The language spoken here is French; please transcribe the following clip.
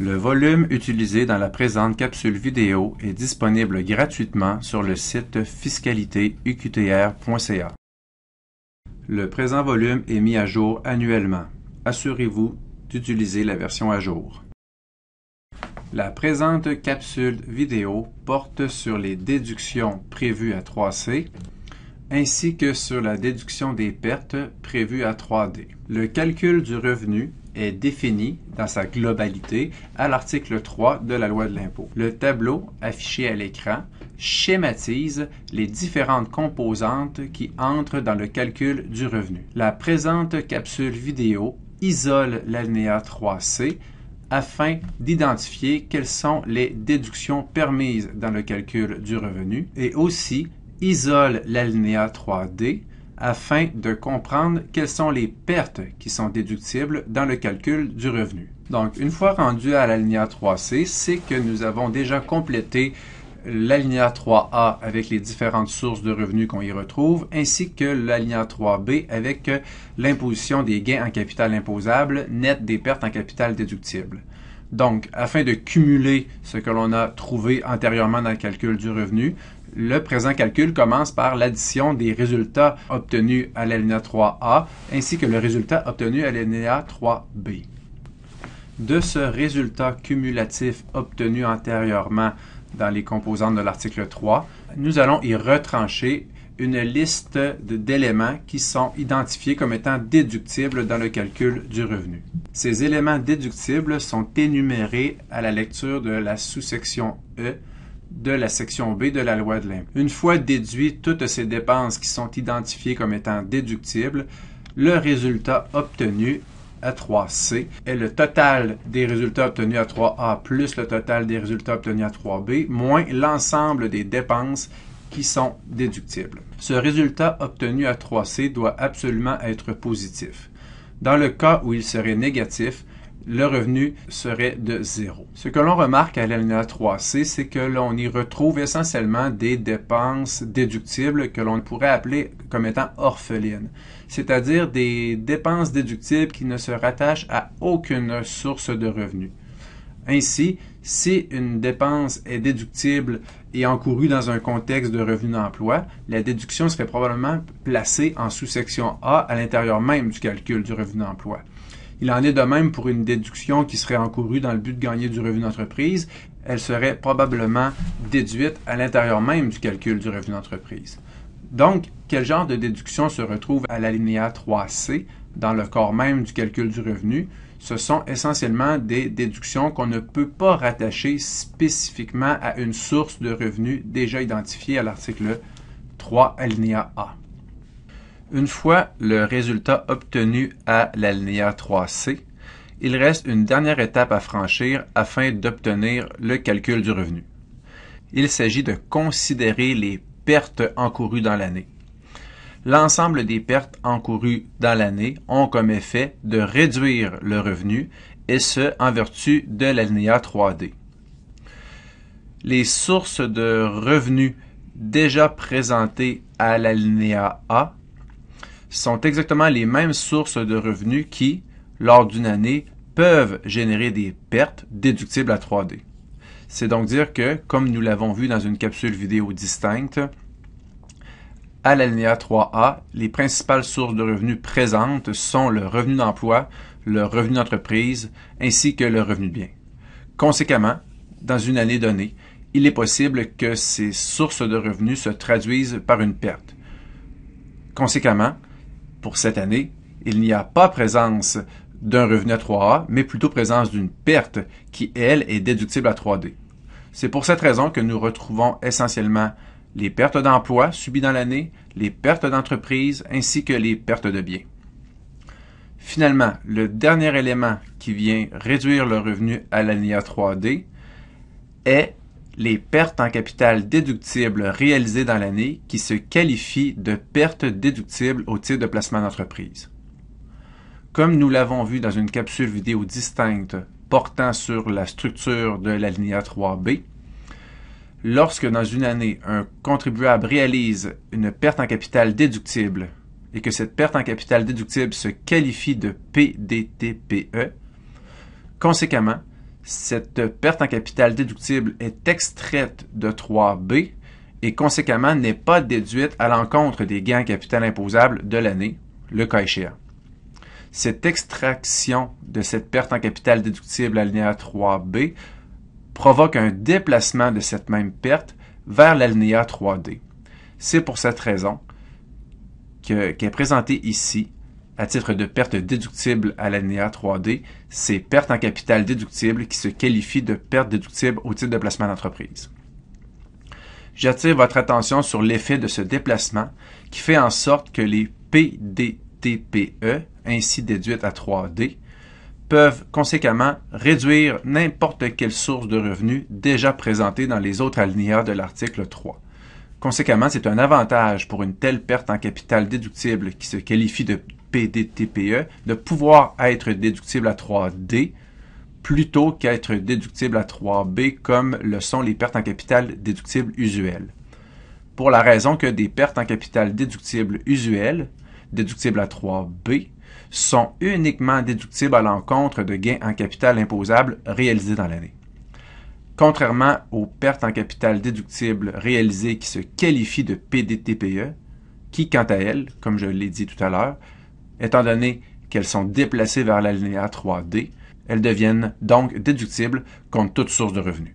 Le volume utilisé dans la présente capsule vidéo est disponible gratuitement sur le site fiscalitéuqtr.ca. Le présent volume est mis à jour annuellement. Assurez-vous d'utiliser la version à jour. La présente capsule vidéo porte sur les déductions prévues à 3C ainsi que sur la déduction des pertes prévues à 3D. Le calcul du revenu est défini dans sa globalité à l'article 3 de la loi de l'impôt. Le tableau affiché à l'écran schématise les différentes composantes qui entrent dans le calcul du revenu. La présente capsule vidéo isole l'alinéa 3C afin d'identifier quelles sont les déductions permises dans le calcul du revenu et aussi isole l'alinéa 3D afin de comprendre quelles sont les pertes qui sont déductibles dans le calcul du revenu. Donc, une fois rendu à l'alinéa 3C, c'est que nous avons déjà complété l'alinéa 3A avec les différentes sources de revenus qu'on y retrouve, ainsi que l'alinéa 3B avec l'imposition des gains en capital imposable net des pertes en capital déductible. Donc, afin de cumuler ce que l'on a trouvé antérieurement dans le calcul du revenu, le présent calcul commence par l'addition des résultats obtenus à l'alinéa 3A ainsi que le résultat obtenu à l'alinéa 3B. De ce résultat cumulatif obtenu antérieurement dans les composantes de l'article 3, nous allons y retrancher une liste d'éléments qui sont identifiés comme étant déductibles dans le calcul du revenu. Ces éléments déductibles sont énumérés à la lecture de la sous-section E de la section B de la loi de l'impôt. Une fois déduites toutes ces dépenses qui sont identifiées comme étant déductibles, le résultat obtenu à 3C est le total des résultats obtenus à 3A plus le total des résultats obtenus à 3B moins l'ensemble des dépenses qui sont déductibles. Ce résultat obtenu à 3C doit absolument être positif. Dans le cas où il serait négatif, le revenu serait de zéro. Ce que l'on remarque à l'alinéa 3C, c'est que l'on y retrouve essentiellement des dépenses déductibles que l'on pourrait appeler comme étant orphelines, c'est-à-dire des dépenses déductibles qui ne se rattachent à aucune source de revenus. Ainsi, si une dépense est déductible et encourue dans un contexte de revenu d'emploi, la déduction serait probablement placée en sous-section A à l'intérieur même du calcul du revenu d'emploi. Il en est de même pour une déduction qui serait encourue dans le but de gagner du revenu d'entreprise. Elle serait probablement déduite à l'intérieur même du calcul du revenu d'entreprise. Donc, quel genre de déduction se retrouve à l'alinéa 3C dans le corps même du calcul du revenu? Ce sont essentiellement des déductions qu'on ne peut pas rattacher spécifiquement à une source de revenu déjà identifiée à l'article 3, alinéa A. Une fois le résultat obtenu à l'alinéa 3 C, il reste une dernière étape à franchir afin d'obtenir le calcul du revenu. Il s'agit de considérer les pertes encourues dans l'année. L'ensemble des pertes encourues dans l'année ont comme effet de réduire le revenu, et ce en vertu de l'alinéa 3D. Les sources de revenus déjà présentées à l'alinéa A sont exactement les mêmes sources de revenus qui, lors d'une année, peuvent générer des pertes déductibles à 3D. C'est donc dire que, comme nous l'avons vu dans une capsule vidéo distincte, à l'alinéa 3A, les principales sources de revenus présentes sont le revenu d'emploi, le revenu d'entreprise, ainsi que le revenu de bien. Conséquemment, dans une année donnée, il est possible que ces sources de revenus se traduisent par une perte. Conséquemment, pour cette année, il n'y a pas présence d'un revenu à 3A, mais plutôt présence d'une perte qui, elle, est déductible à 3D. C'est pour cette raison que nous retrouvons essentiellement les pertes d'emploi subies dans l'année, les pertes d'entreprise ainsi que les pertes de biens. Finalement, le dernier élément qui vient réduire le revenu à à 3D est les pertes en capital déductibles réalisées dans l'année qui se qualifient de pertes déductibles au titre de placement d'entreprise. Comme nous l'avons vu dans une capsule vidéo distincte portant sur la structure de l'alinéa 3B, lorsque dans une année un contribuable réalise une perte en capital déductible et que cette perte en capital déductible se qualifie de PDTPE, conséquemment, cette perte en capital déductible est extraite de 3B et conséquemment n'est pas déduite à l'encontre des gains en capital imposables de l'année, le cas échéant. Cette extraction de cette perte en capital déductible à l'alinéa 3B provoque un déplacement de cette même perte vers l'alinéa 3D. C'est pour cette raison qu'est présentée ici à titre de perte déductible à l'alinéa 3D, c'est perte en capital déductible qui se qualifie de perte déductible au titre de placement d'entreprise. J'attire votre attention sur l'effet de ce déplacement qui fait en sorte que les PDTPE, ainsi déduites à 3D, peuvent conséquemment réduire n'importe quelle source de revenus déjà présentée dans les autres alinéas de l'article 3. Conséquemment, c'est un avantage pour une telle perte en capital déductible qui se qualifie de PDTPE de pouvoir être déductible à 3D plutôt qu'être déductible à 3B comme le sont les pertes en capital déductibles usuelles. Pour la raison que des pertes en capital déductibles usuelles, déductibles à 3B, sont uniquement déductibles à l'encontre de gains en capital imposables réalisés dans l'année. Contrairement aux pertes en capital déductibles réalisées qui se qualifient de PDTPE, qui, quant à elles, comme je l'ai dit tout à l'heure, Étant donné qu'elles sont déplacées vers l'alinéa 3D, elles deviennent donc déductibles contre toute source de revenus.